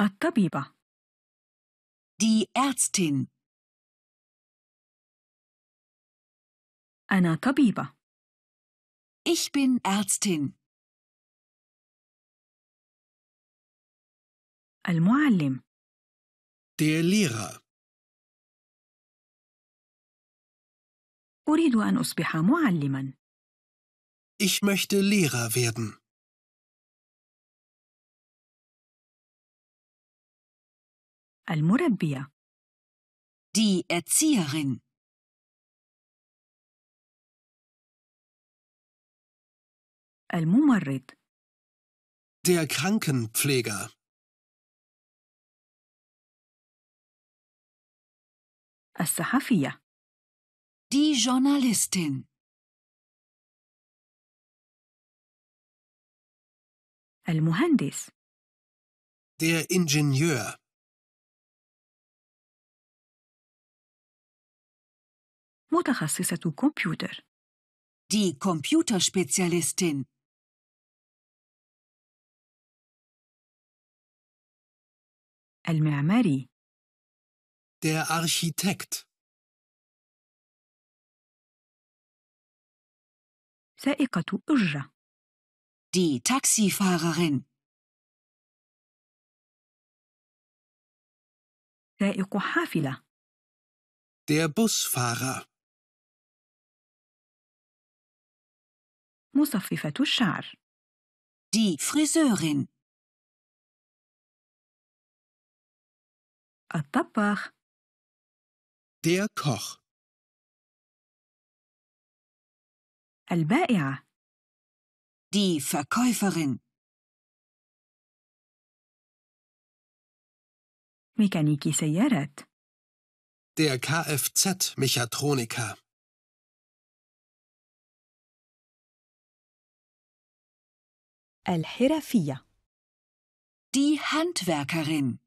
الطبيبة Die Ärztin أنا طبيبة Ich bin Ärztin المعلم Der Lehrer أريد أن أصبح معلما Ich möchte Lehrer werden. المربية Die Erzieherin الممرض Der Krankenpfleger الصحفية Die Journalistin المهندس Der Ingenieur متخصصة كمبيوتر. Die Computerspezialistin. المعماري. Der Architekt. سائقة أجرة. Die Taxifahrerin. سائق حافلة. Der Busfahrer. مصففة الشعر. Die Friseurin. الطباخ. Der Koch. البائعة. Die Verkäuferin. ميكانيكي سيارات. Der Kfz-Mechatroniker. الحرفية Die Handwerkerin